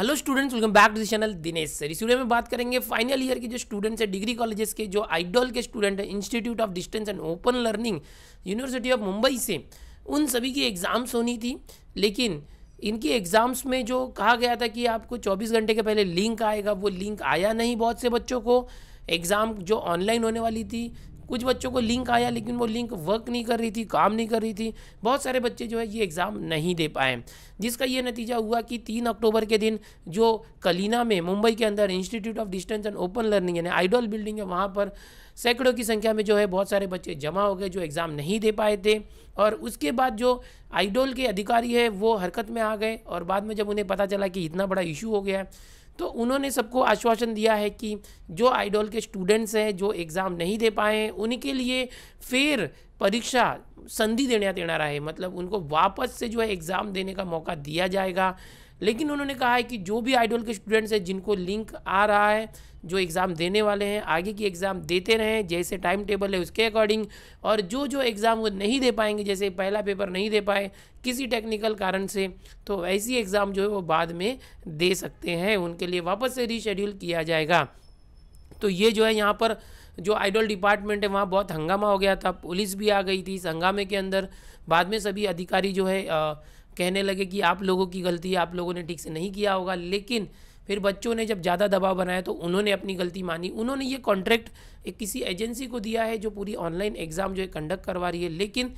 hello students welcome back to the channel Dinesh sir इस video में बात करेंगे फाइनल ईयर के जो स्टूडेंट्स हैं डिग्री कॉलेजेस के जो आइडोल के स्टूडेंट हैं institute of distance and open learning university of Mumbai से उन सभी की एग्ज़ाम्स होनी थी लेकिन इनकी एग्ज़ाम्स में जो कहा गया था कि आपको चौबीस घंटे के पहले लिंक आएगा वो लिंक आया नहीं बहुत से बच्चों को एग्ज़ाम जो ऑनलाइन होने वाली थी कुछ बच्चों को लिंक आया लेकिन वो लिंक वर्क नहीं कर रही थी काम नहीं कर रही थी बहुत सारे बच्चे जो है ये एग्ज़ाम नहीं दे पाए जिसका ये नतीजा हुआ कि तीन अक्टूबर के दिन जो कलीना में मुंबई के अंदर institute of distance and open learning यानी आइडल बिल्डिंग है वहाँ पर सैकड़ों की संख्या में जो है बहुत सारे बच्चे जमा हो गए जो एग्ज़ाम नहीं दे पाए थे और उसके बाद जो आइडोल के अधिकारी है वो हरकत में आ गए और बाद में जब उन्हें पता चला कि इतना बड़ा इशू हो गया है तो उन्होंने सबको आश्वासन दिया है कि जो आइडोल के स्टूडेंट्स हैं जो एग्ज़ाम नहीं दे पाए उनके लिए फिर परीक्षा संधि देना देना रहा है मतलब उनको वापस से जो है एग्ज़ाम देने का मौका दिया जाएगा लेकिन उन्होंने कहा है कि जो भी आइडियोल के स्टूडेंट्स हैं जिनको लिंक आ रहा है जो एग्ज़ाम देने वाले हैं आगे की एग्ज़ाम देते रहें जैसे टाइम टेबल है उसके अकॉर्डिंग और जो जो एग्ज़ाम वो नहीं दे पाएंगे जैसे पहला पेपर नहीं दे पाए किसी टेक्निकल कारण से तो ऐसी एग्ज़ाम जो है वो बाद में दे सकते हैं उनके लिए वापस से रीशेड्यूल किया जाएगा तो ये जो है यहाँ पर जो आइडल डिपार्टमेंट है वहाँ बहुत हंगामा हो गया था पुलिस भी आ गई थी इस हंगामे के अंदर बाद में सभी अधिकारी जो है आ, कहने लगे कि आप लोगों की गलती है आप लोगों ने ठीक से नहीं किया होगा लेकिन फिर बच्चों ने जब ज़्यादा दबाव बनाया तो उन्होंने अपनी गलती मानी उन्होंने ये कॉन्ट्रैक्ट एक किसी एजेंसी को दिया है जो पूरी ऑनलाइन एग्ज़ाम जो है कंडक्ट करवा रही है लेकिन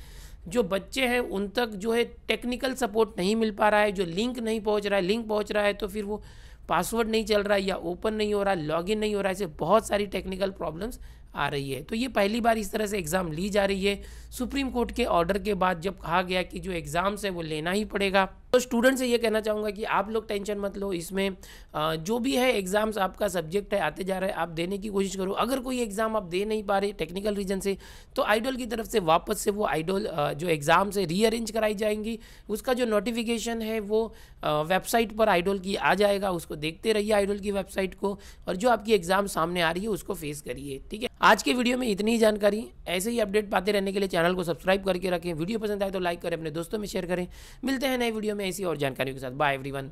जो बच्चे हैं उन तक जो है टेक्निकल सपोर्ट नहीं मिल पा रहा है जो लिंक नहीं पहुंच रहा है लिंक पहुंच रहा है तो फिर वो पासवर्ड नहीं चल रहा है या ओपन नहीं हो रहा लॉगिन नहीं हो रहा है ऐसे बहुत सारी टेक्निकल प्रॉब्लम्स आ रही है तो ये पहली बार इस तरह से एग्ज़ाम ली जा रही है सुप्रीम कोर्ट के ऑर्डर के बाद जब कहा गया कि जो एग्ज़ाम्स है वो लेना ही पड़ेगा तो स्टूडेंट से ये कहना चाहूँगा कि आप लोग टेंशन मत लो इसमें जो भी है एग्ज़ाम्स आपका सब्जेक्ट है आते जा रहा है आप देने की कोशिश करो अगर कोई एग्ज़ाम आप दे नहीं पा रहे टेक्निकल रीजन से तो आइडल की तरफ से वापस से वो आइडल जो एग्ज़ाम से रीअरेंज कराई जाएंगी उसका जो नोटिफिकेशन है वो वेबसाइट पर आइडल की आ जाएगा उसको देखते रहिए आइडल की वेबसाइट को और जो आपकी एग्ज़ाम सामने आ रही है उसको फेस करिए ठीक है आज के वीडियो में इतनी ही जानकारी ऐसे ही अपडेट पाते रहने के लिए चैनल को सब्सक्राइब करके रखें वीडियो पसंद आए तो लाइक करें अपने दोस्तों में शेयर करें मिलते हैं नए वीडियो में ऐसी और जानकारी के साथ बाय एवरीवन